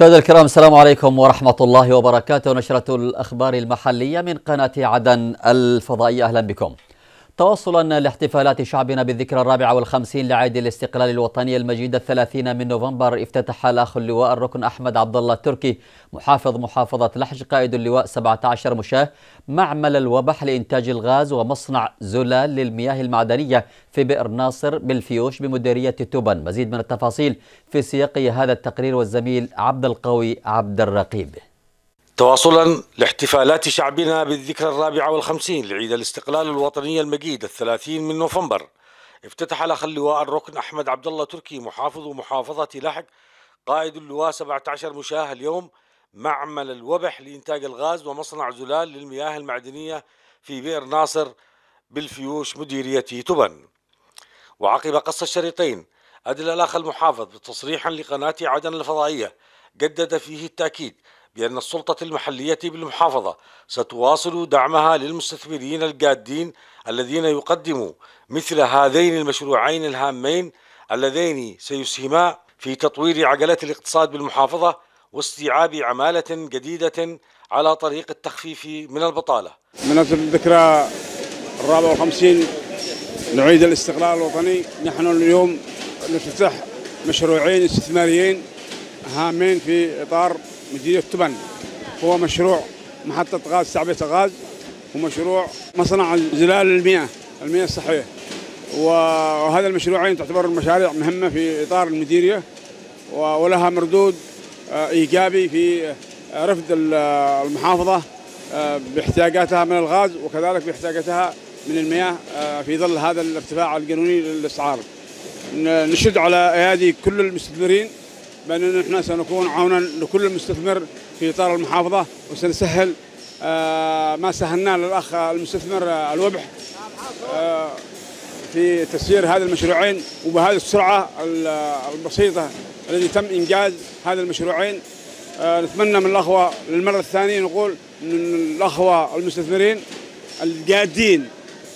مشاهدينا الكرام السلام عليكم ورحمة الله وبركاته نشرة الأخبار المحلية من قناة عدن الفضائية أهلا بكم تواصلا لاحتفالات شعبنا بالذكرى الرابعة والخمسين لعيد الاستقلال الوطني المجيد الثلاثين من نوفمبر افتتح الأخ اللواء الركن أحمد عبد الله التركي محافظ محافظة لحج قائد اللواء 17 مشاة معمل الوبح لإنتاج الغاز ومصنع زلال للمياه المعدنية في بئر ناصر بالفيوش بمديرية توبن مزيد من التفاصيل في سياق هذا التقرير والزميل عبد القوي عبد الرقيب تواصلا لاحتفالات شعبنا بالذكرى الرابعة والخمسين لعيد الاستقلال الوطني المجيد الثلاثين من نوفمبر افتتح الأخ اللواء الركن أحمد عبد الله تركي محافظ محافظة لحج قائد اللواء 17 مشاه اليوم معمل الوبح لإنتاج الغاز ومصنع زلال للمياه المعدنية في بئر ناصر بالفيوش مديرية تبن وعقب قص الشريطين أدل الأخ المحافظ بتصريحا لقناة عدن الفضائية جدد فيه التأكيد بأن السلطة المحلية بالمحافظة ستواصل دعمها للمستثمرين الجادين الذين يقدموا مثل هذين المشروعين الهامين اللذين سيسهما في تطوير عجلة الاقتصاد بالمحافظة واستيعاب عمالة جديدة على طريق التخفيف من البطالة مناسبة الذكرى الرابع والخمسين نعيد الاستقلال الوطني نحن اليوم نفتتح مشروعين استثماريين هامين في إطار مديرية تبن هو مشروع محطة غاز تعبئة غاز ومشروع مصنع زلال المياه المياه الصحية وهذا المشروعين تعتبر المشاريع مهمة في إطار المديرية ولها مردود آه، إيجابي في آه، رفد المحافظة آه، باحتياجاتها من الغاز وكذلك باحتياجاتها من المياه في ظل هذا الارتفاع القانوني للأسعار نشد على أيادي كل المستثمرين بأننا نحن سنكون عونا لكل مستثمر في إطار المحافظة وسنسهل آه، ما سهلناه للأخ المستثمر آه، الوبح آه، في تسيير هذه المشروعين وبهذه السرعة البسيطة الذي تم إنجاز هذه المشروعين نتمنى من الأخوة للمرة الثانية نقول من الأخوة المستثمرين الجادين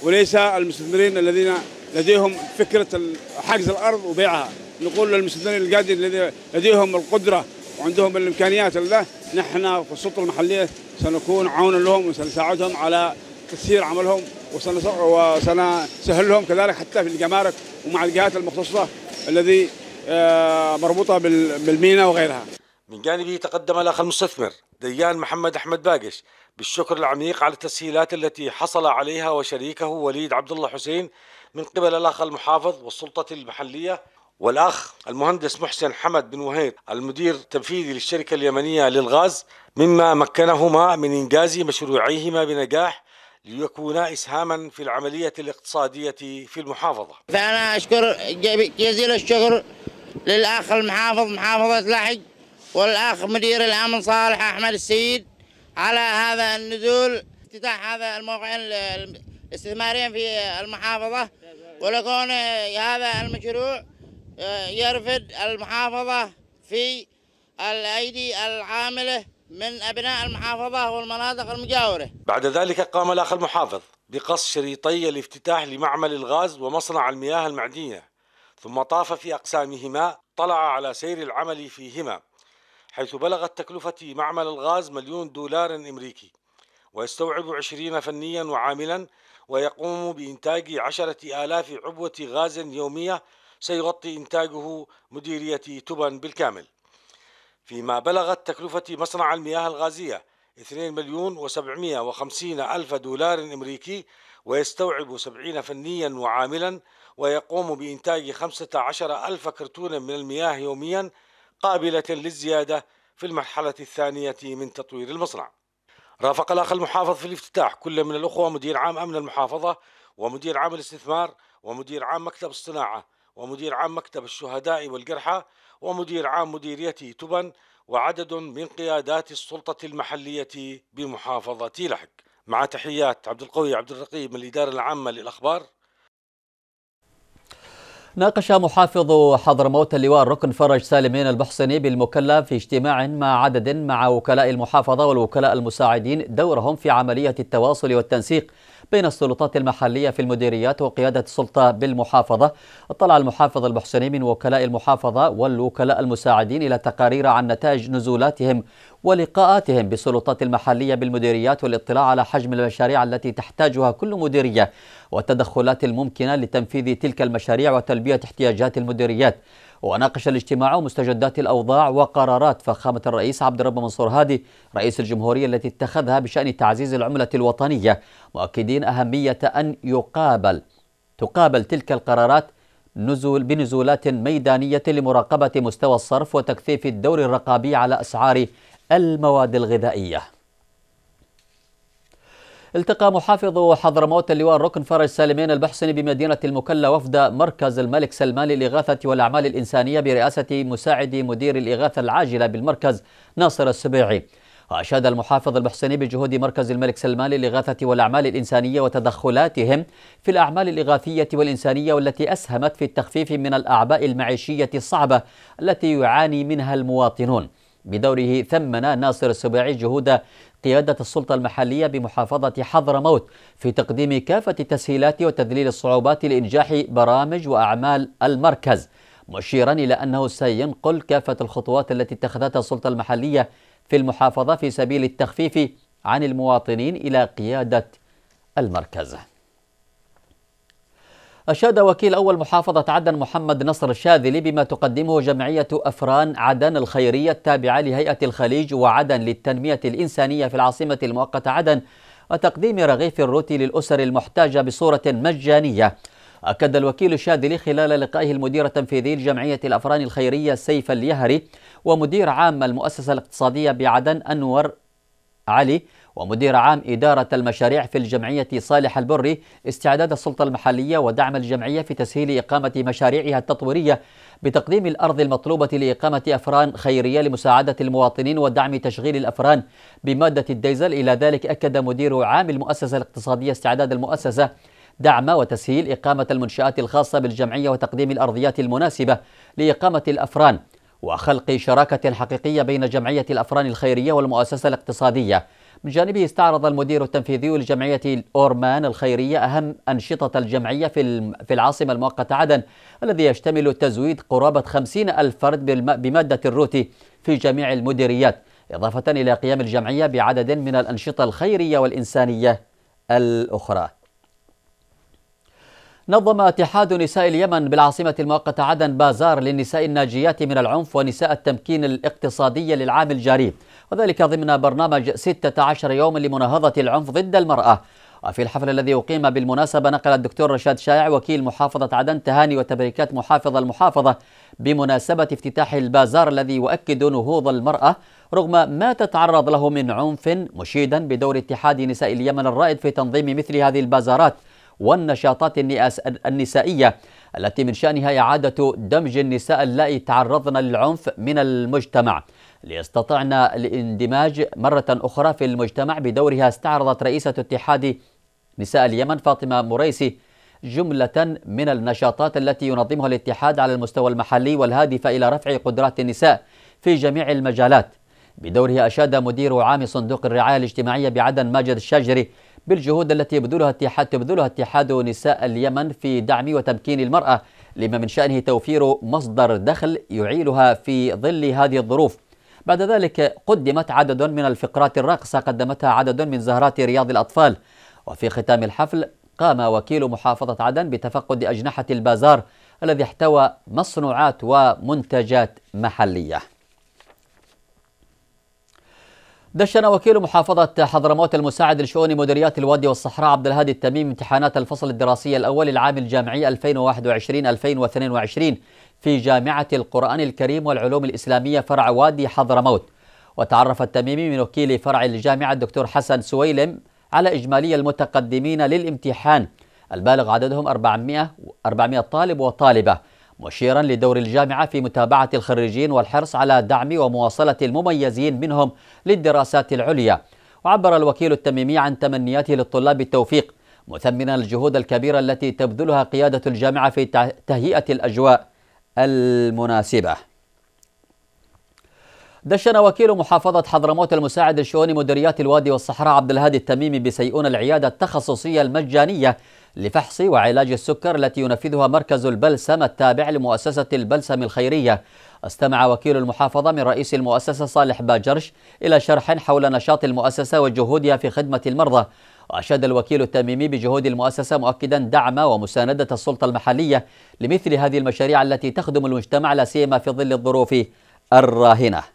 وليس المستثمرين الذين لديهم فكرة حجز الأرض وبيعها نقول للمستثمرين القادرين الذي لديهم القدره وعندهم الامكانيات لله نحن في السلطه المحليه سنكون عونا لهم وسنساعدهم على تسيير عملهم وسنسهل لهم كذلك حتى في الجمارك ومع الجهات المختصه الذي آه، مربوطه بالمينا وغيرها. من جانبه تقدم الاخ المستثمر ديان محمد احمد باقش بالشكر العميق على التسهيلات التي حصل عليها وشريكه وليد عبد الله حسين من قبل الاخ المحافظ والسلطه المحليه والأخ المهندس محسن حمد بن وهيب المدير التنفيذي للشركة اليمنية للغاز مما مكنهما من إنجاز مشروعيهما بنجاح ليكونا إسهاما في العملية الاقتصادية في المحافظة فأنا أشكر جزيل الشكر للأخ المحافظ محافظة لحج والأخ مدير الأمن صالح أحمد السيد على هذا النزول افتتاح هذا الموقع الاستثماريين في المحافظة ولكون هذا المشروع آه، يرفد المحافظة في الأيدي العاملة من أبناء المحافظة والمناطق المجاورة بعد ذلك قام الأخ المحافظ بقص شريطي الافتتاح لمعمل الغاز ومصنع المياه المعدنية ثم طاف في أقسامهما طلع على سير العمل فيهما حيث بلغت تكلفة معمل الغاز مليون دولار أمريكي ويستوعب عشرين فنيا وعاملا ويقوم بإنتاج عشرة آلاف عبوة غاز يومية سيغطي إنتاجه مديرية تبن بالكامل فيما بلغت تكلفة مصنع المياه الغازية 2 مليون و750 ألف دولار أمريكي ويستوعب 70 فنيا وعاملا ويقوم بإنتاج 15 ألف كرتون من المياه يوميا قابلة للزيادة في المرحلة الثانية من تطوير المصنع رافق الأخ المحافظ في الافتتاح كل من الأخوة مدير عام أمن المحافظة ومدير عام الاستثمار ومدير عام مكتب الصناعة ومدير عام مكتب الشهداء والجرحى ومدير عام مديرية تبن وعدد من قيادات السلطة المحلية بمحافظة لحج مع تحيات عبد القوي عبد الرقيب من الإدارة العامة للأخبار ناقش محافظ حضرموت اللواء ركن فرج سالمين البحصني بالمكلا في اجتماع مع عدد مع وكلاء المحافظة والوكلاء المساعدين دورهم في عملية التواصل والتنسيق بين السلطات المحلية في المديريات وقيادة السلطة بالمحافظة اطلع المحافظ المحسني من وكلاء المحافظة والوكلاء المساعدين إلى تقارير عن نتائج نزولاتهم ولقاءاتهم بالسلطات المحلية بالمديريات والاطلاع على حجم المشاريع التي تحتاجها كل مديرية والتدخلات الممكنة لتنفيذ تلك المشاريع وتلبية احتياجات المديريات وناقش الاجتماع مستجدات الأوضاع وقرارات فخامة الرئيس عبد الرب منصور هادي رئيس الجمهورية التي اتخذها بشأن تعزيز العملة الوطنية مؤكدين أهمية أن يقابل تقابل تلك القرارات نزول بنزولات ميدانية لمراقبة مستوى الصرف وتكثيف الدور الرقابي على أسعار المواد الغذائية التقى محافظ حضرموت اللواء الركن فرج سالمين البحسني بمدينة المكلا وفد مركز الملك سلمان للإغاثة والأعمال الإنسانية برئاسة مساعد مدير الإغاثة العاجلة بالمركز ناصر السبيعي وأشاد المحافظ البحسني بجهود مركز الملك سلمان للإغاثة والأعمال الإنسانية وتدخلاتهم في الأعمال الإغاثية والإنسانية والتي أسهمت في التخفيف من الأعباء المعيشية الصعبة التي يعاني منها المواطنون بدوره ثمن ناصر السبيعي جهود قيادة السلطة المحلية بمحافظة حضرموت في تقديم كافة التسهيلات وتذليل الصعوبات لإنجاح برامج وأعمال المركز مشيرا إلى أنه سينقل كافة الخطوات التي اتخذتها السلطة المحلية في المحافظة في سبيل التخفيف عن المواطنين إلى قيادة المركز أشاد وكيل أول محافظة عدن محمد نصر الشاذلي بما تقدمه جمعية أفران عدن الخيرية التابعة لهيئة الخليج وعدن للتنمية الإنسانية في العاصمة المؤقتة عدن وتقديم رغيف الروتي للأسر المحتاجة بصورة مجانية أكد الوكيل الشاذلي خلال لقائه المدير التنفيذي لجمعية الأفران الخيرية سيف اليهري ومدير عام المؤسسة الاقتصادية بعدن أنور علي ومدير عام إدارة المشاريع في الجمعية صالح البري استعداد السلطة المحلية ودعم الجمعية في تسهيل إقامة مشاريعها التطويرية بتقديم الأرض المطلوبة لإقامة أفران خيرية لمساعدة المواطنين ودعم تشغيل الأفران بمادة الديزل إلى ذلك أكد مدير عام المؤسسة الاقتصادية استعداد المؤسسة دعم وتسهيل إقامة المنشآت الخاصة بالجمعية وتقديم الأرضيات المناسبة لإقامة الأفران وخلق شراكة حقيقية بين جمعية الأفران الخيرية والمؤسسة الاقتصادية من جانبه استعرض المدير التنفيذي لجمعية الأورمان الخيرية أهم أنشطة الجمعية في العاصمة المؤقتة عدن الذي يشتمل تزويد قرابة 50 ألف فرد بمادة الروتي في جميع المديريات إضافة إلى قيام الجمعية بعدد من الأنشطة الخيرية والإنسانية الأخرى نظم اتحاد نساء اليمن بالعاصمة المؤقتة عدن بازار للنساء الناجيات من العنف ونساء التمكين الاقتصادي للعام الجاري وذلك ضمن برنامج 16 يوم لمناهضة العنف ضد المرأة وفي الحفل الذي أقيم بالمناسبة نقل الدكتور رشاد شائع وكيل محافظة عدن تهاني وتبريكات محافظ المحافظة بمناسبة افتتاح البازار الذي يؤكد نهوض المرأة رغم ما تتعرض له من عنف مشيدا بدور اتحاد نساء اليمن الرائد في تنظيم مثل هذه البازارات والنشاطات النسائية التي من شأنها إعادة دمج النساء اللائي تعرضن للعنف من المجتمع ليستطعن الاندماج مرة أخرى في المجتمع بدورها استعرضت رئيسة اتحاد نساء اليمن فاطمة مريسي جملة من النشاطات التي ينظمها الاتحاد على المستوى المحلي والهادفة إلى رفع قدرات النساء في جميع المجالات بدورها أشاد مدير عام صندوق الرعاية الاجتماعية بعدن ماجد الشاجري بالجهود التي يبذلها اتحاد تبذلها اتحاد نساء اليمن في دعم وتمكين المرأة لما من شأنه توفير مصدر دخل يعيلها في ظل هذه الظروف بعد ذلك قدمت عدد من الفقرات الراقصة قدمتها عدد من زهرات رياض الأطفال وفي ختام الحفل قام وكيل محافظة عدن بتفقد أجنحة البازار الذي احتوى مصنوعات ومنتجات محليه دشن وكيل محافظة حضرموت المساعد لشؤون مديريات الوادي والصحراء عبد الهادي التميم امتحانات الفصل الدراسي الأول العام الجامعي 2021-2022 في جامعة القرآن الكريم والعلوم الإسلامية فرع وادي حضرموت وتعرف التميمي من وكيل فرع الجامعة الدكتور حسن سويلم على إجمالي المتقدمين للامتحان البالغ عددهم 400, 400 طالب وطالبة مشيرا لدور الجامعة في متابعة الخريجين والحرص على دعم ومواصلة المميزين منهم للدراسات العليا وعبر الوكيل التميمي عن تمنياته للطلاب التوفيق مثمنا الجهود الكبيرة التي تبذلها قيادة الجامعة في تهيئة الأجواء المناسبة دشن وكيل محافظة حضرموت المساعد الشؤون مديريات الوادي والصحراء عبد الهادي التميمي بسيئون العيادة التخصصية المجانية لفحص وعلاج السكر التي ينفذها مركز البلسم التابع لمؤسسة البلسم الخيرية استمع وكيل المحافظة من رئيس المؤسسة صالح باجرش إلى شرح حول نشاط المؤسسة وجهودها في خدمة المرضى وأشاد الوكيل التميمي بجهود المؤسسة مؤكدا دعم ومساندة السلطة المحلية لمثل هذه المشاريع التي تخدم المجتمع لا سيما في ظل الظروف الراهنه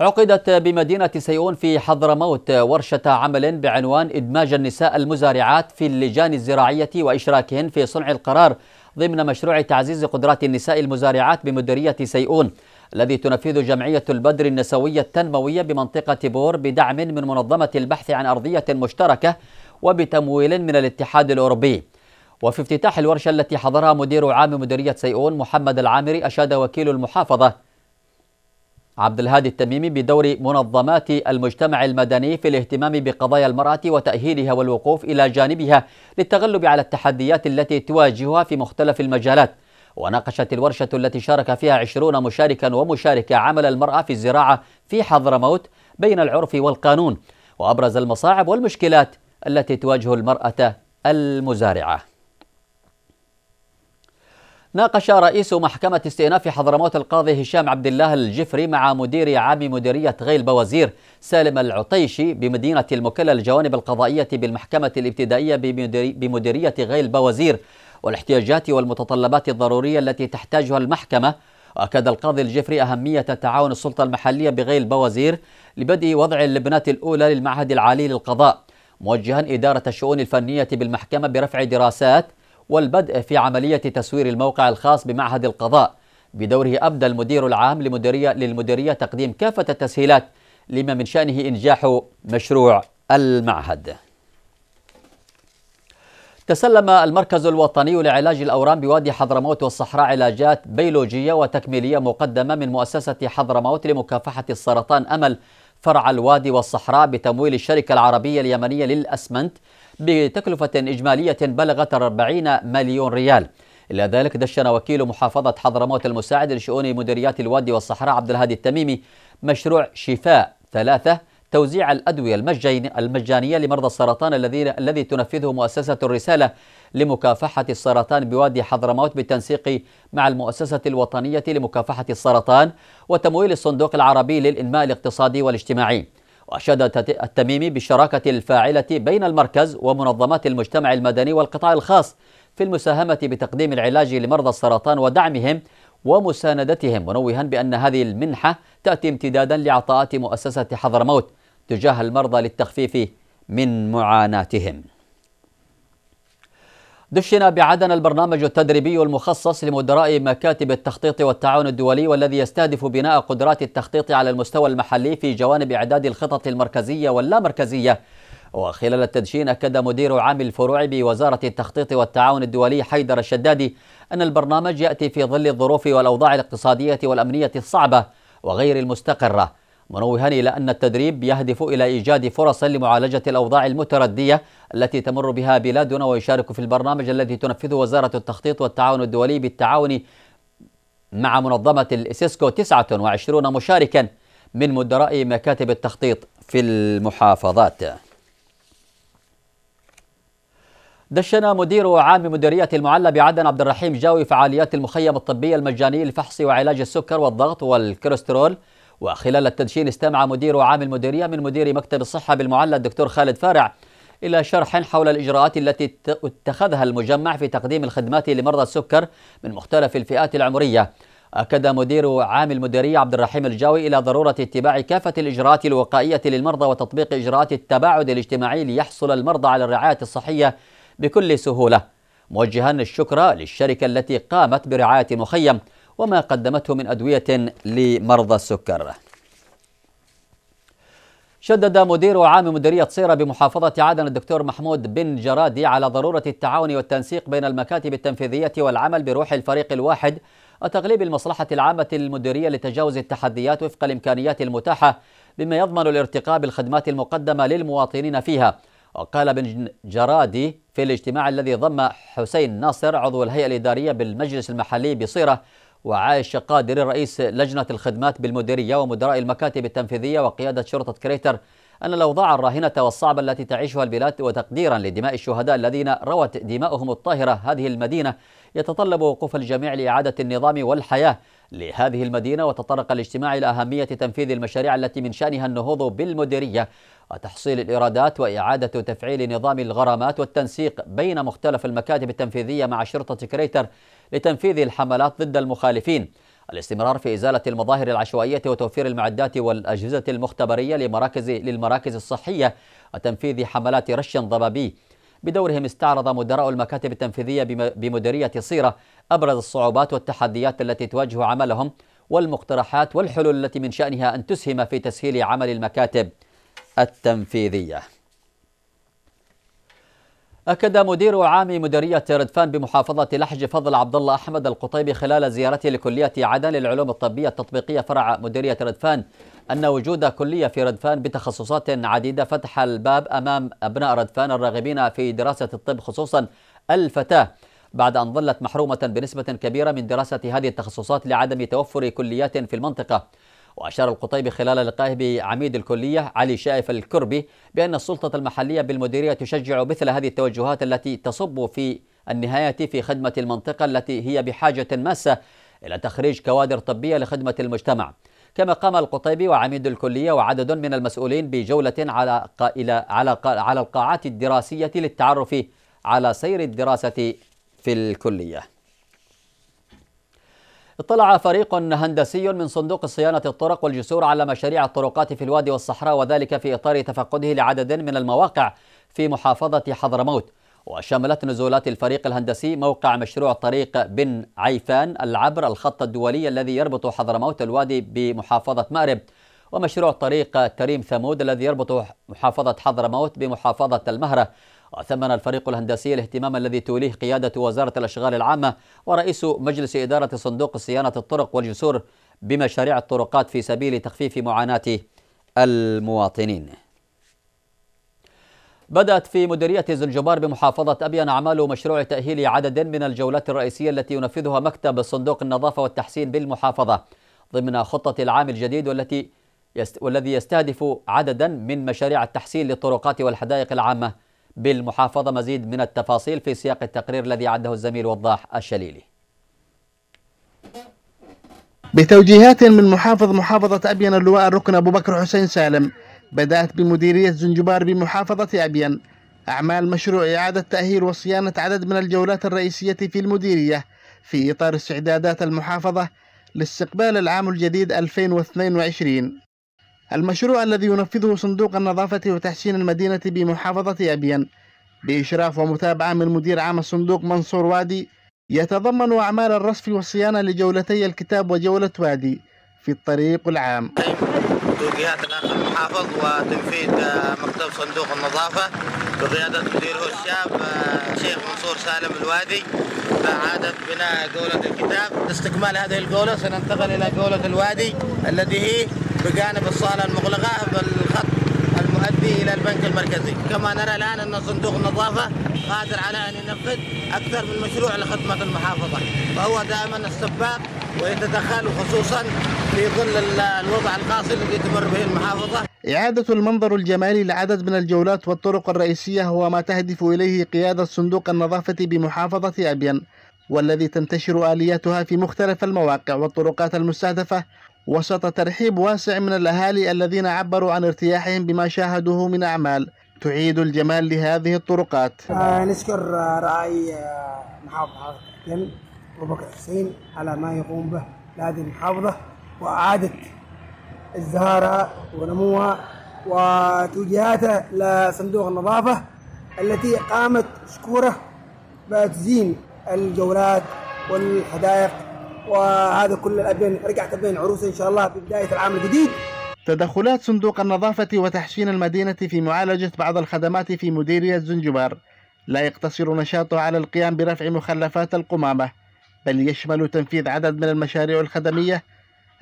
عقدت بمدينة سيئون في حضرموت ورشة عمل بعنوان إدماج النساء المزارعات في اللجان الزراعية وإشراكهن في صنع القرار ضمن مشروع تعزيز قدرات النساء المزارعات بمديرية سيئون الذي تنفذ جمعية البدر النسوية التنموية بمنطقة بور بدعم من منظمة البحث عن أرضية مشتركة وبتمويل من الاتحاد الأوروبي وفي افتتاح الورشة التي حضرها مدير عام مديرية سيئون محمد العامري أشاد وكيل المحافظة عبد الهادي التميمي بدور منظمات المجتمع المدني في الاهتمام بقضايا المرأة وتأهيلها والوقوف إلى جانبها للتغلب على التحديات التي تواجهها في مختلف المجالات وناقشت الورشة التي شارك فيها عشرون مشاركا ومشاركة عمل المرأة في الزراعة في حضرموت بين العرف والقانون وأبرز المصاعب والمشكلات التي تواجه المرأة المزارعة ناقش رئيس محكمة استئناف حضرموت القاضي هشام عبد الله الجفري مع مدير عام مديرية غيل بوزير سالم العطيشي بمدينة المكلا الجوانب القضائية بالمحكمة الابتدائية بمديرية غيل بوزير والاحتياجات والمتطلبات الضرورية التي تحتاجها المحكمة وأكد القاضي الجفري أهمية تعاون السلطة المحلية بغيل بوزير لبدء وضع اللبنات الأولى للمعهد العالي للقضاء موجها إدارة الشؤون الفنية بالمحكمة برفع دراسات والبدء في عملية تسوير الموقع الخاص بمعهد القضاء بدوره أبدى المدير العام لمديرية للمديرية تقديم كافة التسهيلات لما من شأنه إنجاح مشروع المعهد تسلم المركز الوطني لعلاج الأورام بوادي حضرموت والصحراء علاجات بيولوجية وتكميلية مقدمة من مؤسسة حضرموت لمكافحة السرطان أمل فرع الوادي والصحراء بتمويل الشركة العربية اليمنية للأسمنت بتكلفة إجمالية بلغت 40 مليون ريال إلى ذلك دشن وكيل محافظة حضرموت المساعد لشؤون مديريات الوادي والصحراء عبد الهادي التميمي مشروع شفاء ثلاثة توزيع الأدوية المجانية لمرضى السرطان الذي الذي تنفذه مؤسسة الرسالة لمكافحة السرطان بوادي حضرموت بالتنسيق مع المؤسسة الوطنية لمكافحة السرطان وتمويل الصندوق العربي للإنماء الاقتصادي والاجتماعي وأشاد التميمي بالشراكة الفاعلة بين المركز ومنظمات المجتمع المدني والقطاع الخاص في المساهمة بتقديم العلاج لمرضى السرطان ودعمهم ومساندتهم منوها بأن هذه المنحة تأتي امتدادا لعطاءات مؤسسة حضرموت تجاه المرضى للتخفيف من معاناتهم دشن بعدن البرنامج التدريبي المخصص لمدراء مكاتب التخطيط والتعاون الدولي والذي يستهدف بناء قدرات التخطيط على المستوى المحلي في جوانب إعداد الخطط المركزية واللامركزية وخلال التدشين أكد مدير عام الفروع بوزارة التخطيط والتعاون الدولي حيدر الشدادي أن البرنامج يأتي في ظل الظروف والأوضاع الاقتصادية والأمنية الصعبة وغير المستقرة منوها إلى أن التدريب يهدف إلى إيجاد فرص لمعالجة الأوضاع المتردية التي تمر بها بلادنا ويشارك في البرنامج الذي تنفذه وزارة التخطيط والتعاون الدولي بالتعاون مع منظمة الإسيسكو 29 مشاركا من مدراء مكاتب التخطيط في المحافظات دشن مدير عام مديرية المعلى بعدن عبد الرحيم جاوي فعاليات المخيم الطبي المجاني لفحص وعلاج السكر والضغط والكوليسترول وخلال التدشين استمع مدير عام المديرية من مدير مكتب الصحة بالمعلى الدكتور خالد فارع إلى شرح حول الإجراءات التي اتخذها المجمع في تقديم الخدمات لمرضى السكر من مختلف الفئات العمرية أكد مدير عام المديرية عبد الرحيم الجاوي إلى ضرورة اتباع كافة الإجراءات الوقائية للمرضى وتطبيق إجراءات التباعد الاجتماعي ليحصل المرضى على الرعاية الصحية بكل سهولة موجها الشكر للشركة التي قامت برعاية المخيم وما قدمته من أدوية لمرضى السكر شدد مدير عام مديرية صيرة بمحافظة عدن الدكتور محمود بن جرادي على ضرورة التعاون والتنسيق بين المكاتب التنفيذية والعمل بروح الفريق الواحد وتغليب المصلحة العامة المديرية لتجاوز التحديات وفق الإمكانيات المتاحة بما يضمن الارتقاء بالخدمات المقدمة للمواطنين فيها وقال بن جرادي في الاجتماع الذي ضم حسين ناصر عضو الهيئة الإدارية بالمجلس المحلي بصيرة وعائشة قادر رئيس لجنة الخدمات بالمديرية ومدراء المكاتب التنفيذية وقيادة شرطة كريتر أن الأوضاع الراهنة والصعبة التي تعيشها البلاد وتقديرا لدماء الشهداء الذين روت دماؤهم الطاهرة هذه المدينة يتطلب وقوف الجميع لإعادة النظام والحياة لهذه المدينة وتطرق الاجتماع إلى أهمية تنفيذ المشاريع التي من شأنها النهوض بالمديرية وتحصيل الإيرادات وإعادة تفعيل نظام الغرامات والتنسيق بين مختلف المكاتب التنفيذية مع شرطة كريتر لتنفيذ الحملات ضد المخالفين الاستمرار في إزالة المظاهر العشوائية وتوفير المعدات والأجهزة المختبرية لمراكز للمراكز الصحية وتنفيذ حملات رش ضبابي بدورهم استعرض مدراء المكاتب التنفيذية بمديرية صيرة أبرز الصعوبات والتحديات التي تواجه عملهم والمقترحات والحلول التي من شأنها أن تسهم في تسهيل عمل المكاتب التنفيذية أكد مدير عام مديرية ردفان بمحافظة لحج فضل عبد الله أحمد القطيبي خلال زيارته لكلية عدن للعلوم الطبية التطبيقية فرع مديرية ردفان أن وجود كلية في ردفان بتخصصات عديدة فتح الباب أمام أبناء ردفان الراغبين في دراسة الطب خصوصا الفتاة بعد أن ظلت محرومة بنسبة كبيرة من دراسة هذه التخصصات لعدم توفر كليات في المنطقة وأشار القطيبي خلال لقائه بعميد الكلية علي شائف الكربي بأن السلطة المحلية بالمديرية تشجع مثل هذه التوجهات التي تصب في النهاية في خدمة المنطقة التي هي بحاجة ماسة إلى تخريج كوادر طبية لخدمة المجتمع كما قام القطيبي وعميد الكلية وعدد من المسؤولين بجولة على إلى على على القاعات الدراسية للتعرف على سير الدراسة في الكلية اطلع فريق هندسي من صندوق صيانة الطرق والجسور على مشاريع الطرقات في الوادي والصحراء وذلك في إطار تفقده لعدد من المواقع في محافظة حضرموت وشملت نزولات الفريق الهندسي موقع مشروع طريق بن عيفان العبر الخط الدولي الذي يربط حضرموت الوادي بمحافظة مأرب ومشروع طريق كريم ثمود الذي يربط محافظة حضرموت بمحافظة المهرة وثمن الفريق الهندسي الاهتمام الذي توليه قيادة وزارة الأشغال العامة ورئيس مجلس إدارة صندوق صيانة الطرق والجسور بمشاريع الطرقات في سبيل تخفيف معاناة المواطنين بدأت في مديرية زنجبار بمحافظة أبين أعمال مشروع تأهيل عدد من الجولات الرئيسية التي ينفذها مكتب صندوق النظافة والتحسين بالمحافظة ضمن خطة العام الجديد والتي يست... والذي يستهدف عددا من مشاريع التحسين للطرقات والحدائق العامة بالمحافظة مزيد من التفاصيل في سياق التقرير الذي عده الزميل وضاح الشليلي بتوجيهات من محافظ محافظة أبين اللواء الركن أبو بكر حسين سالم بدأت بمديرية زنجبار بمحافظة أبين أعمال مشروع إعادة تأهيل وصيانة عدد من الجولات الرئيسية في المديرية في إطار استعدادات المحافظة لاستقبال العام الجديد 2022 المشروع الذي ينفذه صندوق النظافة وتحسين المدينة بمحافظة أبين بإشراف ومتابعة من مدير عام الصندوق منصور وادي يتضمن أعمال الرصف والصيانة لجولتي الكتاب وجولة وادي في الطريق العام توجيهات الأخ المحافظ وتنفيذ آه، مكتب صندوق النظافة بقيادة مديره الشاب الشيخ آه، منصور سالم الوادي عادة بناء جولة الكتاب لاستكمال هذه الجولة سننتقل إلى جولة الوادي الذي هي بجانب الصالة المغلقة بالخط المؤدي إلى البنك المركزي كما نرى الآن أن صندوق النظافة قادر على أن ينفذ أكثر من مشروع لخدمة المحافظة فهو دائما السباق ويتدخل خصوصا في ظل الوضع القاسي الذي تمر به المحافظة إعادة المنظر الجمالي لعدد من الجولات والطرق الرئيسية هو ما تهدف إليه قيادة صندوق النظافة بمحافظة أبين والذي تنتشر آلياتها في مختلف المواقع والطرقات المستهدفة وسط ترحيب واسع من الأهالي الذين عبروا عن ارتياحهم بما شاهدوه من أعمال تعيد الجمال لهذه الطرقات آه نشكر آه، رأي آه، محافظة حضرتك وبكر بكر حسين على ما يقوم به لهذه المحافظة وإعادة الزهارة ونموها وتوجيهاته لصندوق النظافة التي قامت شكوره بتزين الجولات والحدائق وهذا كل الابين رجعت ابين عروسه ان شاء الله في بدايه العام الجديد تدخلات صندوق النظافة وتحسين المدينة في معالجة بعض الخدمات في مديرية زنجبار لا يقتصر نشاطه على القيام برفع مخلفات القمامة بل يشمل تنفيذ عدد من المشاريع الخدمية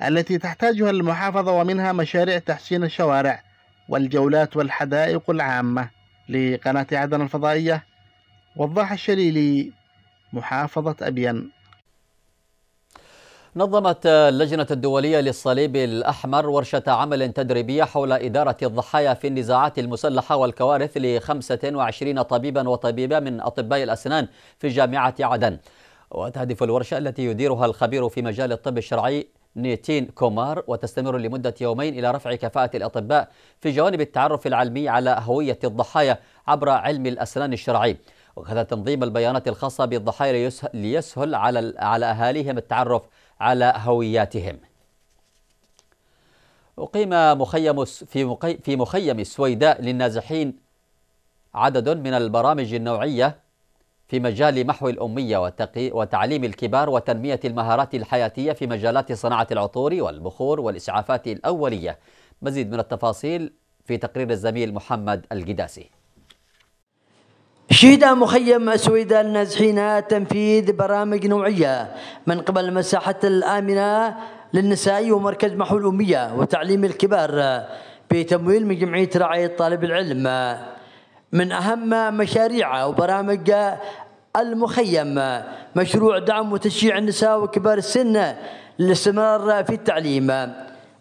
التي تحتاجها المحافظة ومنها مشاريع تحسين الشوارع والجولات والحدائق العامة لقناة عدن الفضائية وضاح الشليلي محافظة أبين نظمت اللجنة الدولية للصليب الأحمر ورشة عمل تدريبية حول إدارة الضحايا في النزاعات المسلحة والكوارث ل 25 طبيبا وطبيبة من أطباء الأسنان في جامعة عدن وتهدف الورشة التي يديرها الخبير في مجال الطب الشرعي نيتين كومار وتستمر لمدة يومين إلى رفع كفاءة الأطباء في جوانب التعرف العلمي على هوية الضحايا عبر علم الأسنان الشرعي وكذا تنظيم البيانات الخاصة بالضحايا ليسهل على على أهاليهم التعرف على هوياتهم أقيم مخيم في, مخيم السويداء للنازحين عدد من البرامج النوعية في مجال محو الأمية وتعليم الكبار وتنمية المهارات الحياتية في مجالات صناعة العطور والبخور والإسعافات الأولية مزيد من التفاصيل في تقرير الزميل محمد القداسي شهد مخيم سويدا النازحين تنفيذ برامج نوعية من قبل المساحة الآمنة للنساء ومركز محو الأمية وتعليم الكبار بتمويل من جمعية رعاية طالب العلم من أهم مشاريع وبرامج المخيم مشروع دعم وتشجيع النساء وكبار السن للاستمرار في التعليم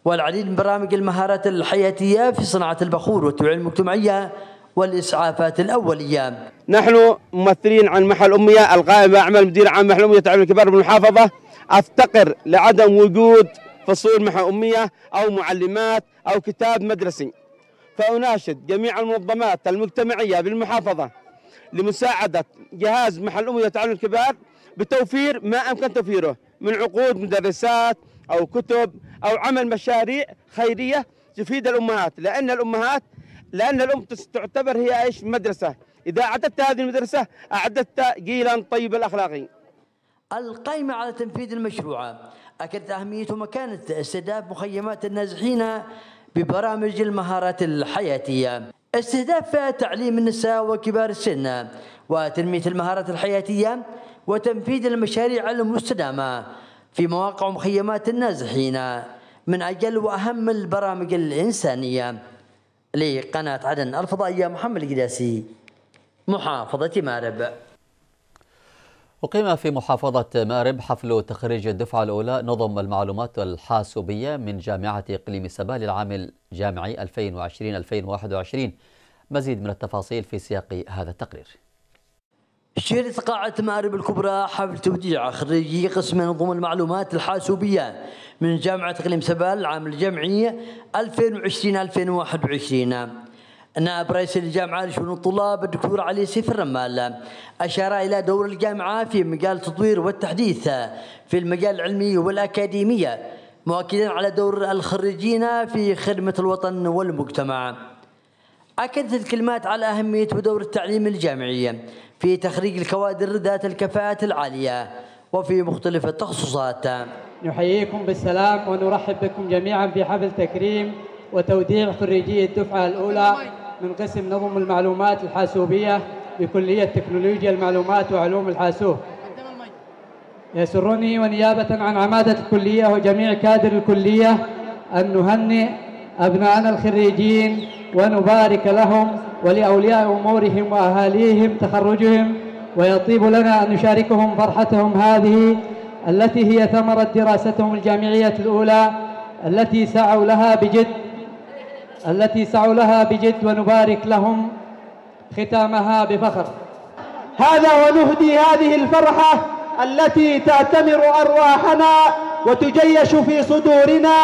والعديد من برامج المهارات الحياتية في صناعة البخور والتوعية المجتمعية والإسعافات الأولية نحن ممثلين عن محل أمية القائمة أعمال مدير عام محل أمية تعليم الكبار بالمحافظة أفتقر لعدم وجود فصول محل أمية أو معلمات أو كتاب مدرسي فأناشد جميع المنظمات المجتمعية بالمحافظة لمساعدة جهاز محل أمية تعليم الكبار بتوفير ما أمكن توفيره من عقود مدرسات أو كتب أو عمل مشاريع خيرية تفيد الأمهات لأن الأمهات لأن الأم تعتبر هي إيش مدرسة إذا أعددت هذه المدرسة أعددت جيلا طيب الأخلاقي القائمة على تنفيذ المشروع أكدت أهمية ومكانة استهداف مخيمات النازحين ببرامج المهارات الحياتية استهداف تعليم النساء وكبار السن وتنمية المهارات الحياتية وتنفيذ المشاريع المستدامة في مواقع مخيمات النازحين من أجل وأهم البرامج الإنسانية لقناة عدن الفضائية محمد القداسي محافظة مارب أقيم في محافظة مأرب حفل تخريج الدفعة الأولى نظم المعلومات الحاسوبية من جامعة إقليم سبا للعام الجامعي 2020-2021 مزيد من التفاصيل في سياق هذا التقرير شهرت قاعة مأرب الكبرى حفل توديع خريجي قسم نظم المعلومات الحاسوبية من جامعة إقليم سبال العام الجامعي 2020-2021 نائب رئيس الجامعة لشؤون الطلاب الدكتور علي سيف الرمال أشار إلى دور الجامعة في مجال التطوير والتحديث في المجال العلمي والأكاديمي مؤكدا على دور الخريجين في خدمة الوطن والمجتمع أكدت الكلمات على أهمية ودور التعليم الجامعي في تخريج الكوادر ذات الكفاءات العالية وفي مختلف التخصصات نحييكم بالسلام ونرحب بكم جميعا في حفل تكريم وتوديع خريجي الدفعة الأولى من قسم نظم المعلومات الحاسوبية بكلية تكنولوجيا المعلومات وعلوم الحاسوب يسرني ونيابة عن عمادة الكلية وجميع كادر الكلية أن نهنئ أبنائنا الخريجين ونبارك لهم ولأولياء أمورهم وأهاليهم تخرجهم ويطيب لنا أن نشاركهم فرحتهم هذه التي هي ثمرة دراستهم الجامعية الأولى التي سعوا لها بجد التي سعوا لها بجد ونبارك لهم ختامها بفخر هذا ونهدي هذه الفرحة التي تعتمر أرواحنا وتجيش في صدورنا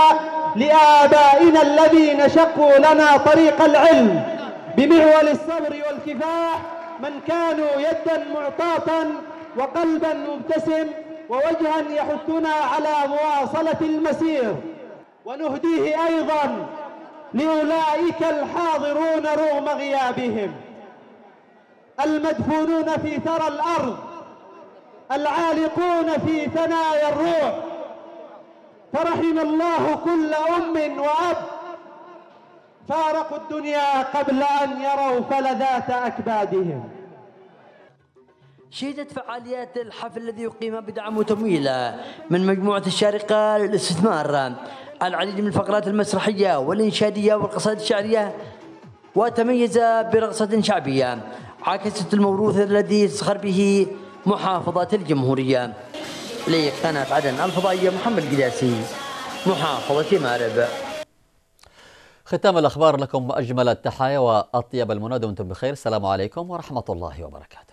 لآبائنا الذين شقوا لنا طريق العلم بمعول الصبر والكفاح من كانوا يدا معطاة وقلبا مبتسم ووجها يحثنا على مواصلة المسير ونهديه أيضا لأولئك الحاضرون رغم غيابهم المدفونون في ثرى الأرض العالقون في ثنايا الروح فرحم الله كل أم وأب فارقوا الدنيا قبل أن يروا فلذات أكبادهم شهدت فعاليات الحفل الذي أقيم بدعم وتمويل من مجموعة الشارقة للاستثمار العديد من الفقرات المسرحية والإنشادية والقصائد الشعرية وتميز برقصة شعبية عكست الموروث الذي يسخر به محافظة الجمهورية لقناة عدن الفضائية محمد قداسي محافظة مارب ختام الأخبار لكم أجمل التحايا وأطيب المنى دمتم بخير السلام عليكم ورحمة الله وبركاته